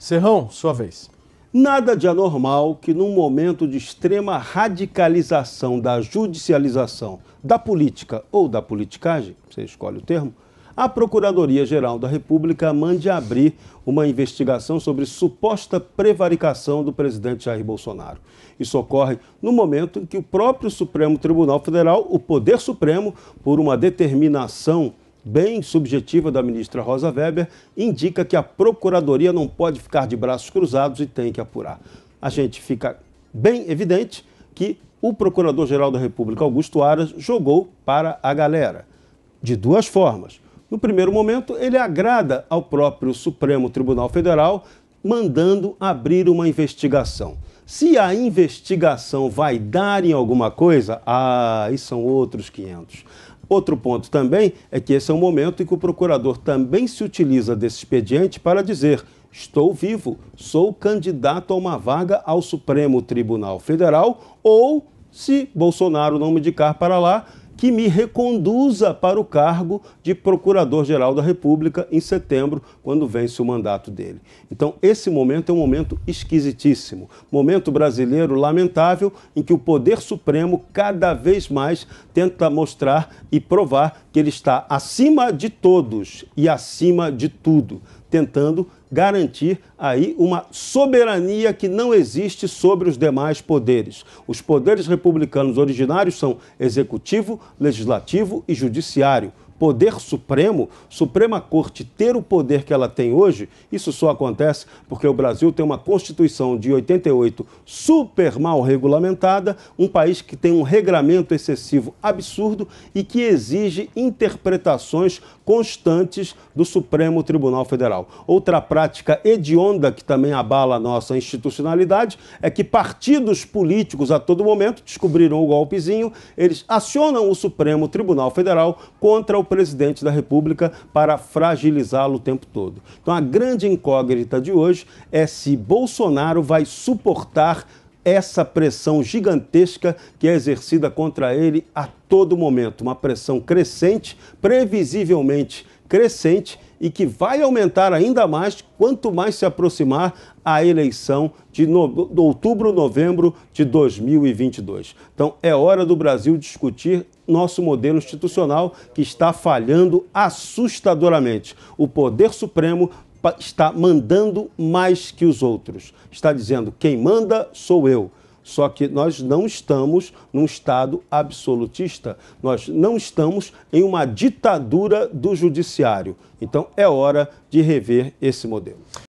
Serrão, sua vez. Nada de anormal que, num momento de extrema radicalização da judicialização da política ou da politicagem, você escolhe o termo, a Procuradoria-Geral da República mande abrir uma investigação sobre suposta prevaricação do presidente Jair Bolsonaro. Isso ocorre no momento em que o próprio Supremo Tribunal Federal, o Poder Supremo, por uma determinação bem subjetiva da ministra Rosa Weber, indica que a Procuradoria não pode ficar de braços cruzados e tem que apurar. A gente fica bem evidente que o Procurador-Geral da República, Augusto Aras, jogou para a galera. De duas formas. No primeiro momento, ele agrada ao próprio Supremo Tribunal Federal, mandando abrir uma investigação. Se a investigação vai dar em alguma coisa, aí ah, são outros 500. Outro ponto também é que esse é um momento em que o procurador também se utiliza desse expediente para dizer: estou vivo, sou candidato a uma vaga ao Supremo Tribunal Federal ou, se Bolsonaro não me indicar para lá, que me reconduza para o cargo de Procurador-Geral da República em setembro, quando vence o mandato dele. Então, esse momento é um momento esquisitíssimo, momento brasileiro lamentável em que o Poder Supremo cada vez mais tenta mostrar e provar que ele está acima de todos e acima de tudo tentando garantir aí uma soberania que não existe sobre os demais poderes. Os poderes republicanos originários são executivo, legislativo e judiciário poder supremo, Suprema Corte ter o poder que ela tem hoje, isso só acontece porque o Brasil tem uma Constituição de 88 super mal regulamentada, um país que tem um regramento excessivo absurdo e que exige interpretações constantes do Supremo Tribunal Federal. Outra prática hedionda que também abala a nossa institucionalidade é que partidos políticos a todo momento descobriram o golpezinho, eles acionam o Supremo Tribunal Federal contra o presidente da República para fragilizá-lo o tempo todo. Então a grande incógnita de hoje é se Bolsonaro vai suportar essa pressão gigantesca que é exercida contra ele a todo momento. Uma pressão crescente, previsivelmente crescente e que vai aumentar ainda mais quanto mais se aproximar a eleição de no... outubro, novembro de 2022. Então é hora do Brasil discutir nosso modelo institucional que está falhando assustadoramente. O Poder Supremo está mandando mais que os outros. Está dizendo: quem manda sou eu. Só que nós não estamos num Estado absolutista, nós não estamos em uma ditadura do judiciário. Então é hora de rever esse modelo.